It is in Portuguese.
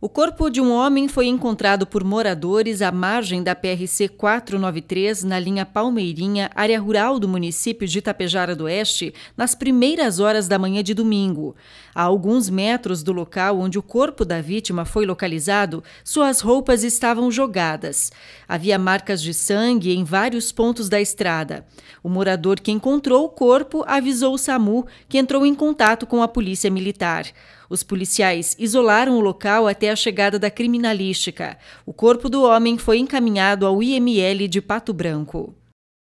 O corpo de um homem foi encontrado por moradores à margem da PRC 493, na linha Palmeirinha, área rural do município de Itapejara do Oeste, nas primeiras horas da manhã de domingo. A alguns metros do local onde o corpo da vítima foi localizado, suas roupas estavam jogadas. Havia marcas de sangue em vários pontos da estrada. O morador que encontrou o corpo avisou o SAMU, que entrou em contato com a polícia militar. Os policiais isolaram o local até a chegada da criminalística. O corpo do homem foi encaminhado ao IML de Pato Branco.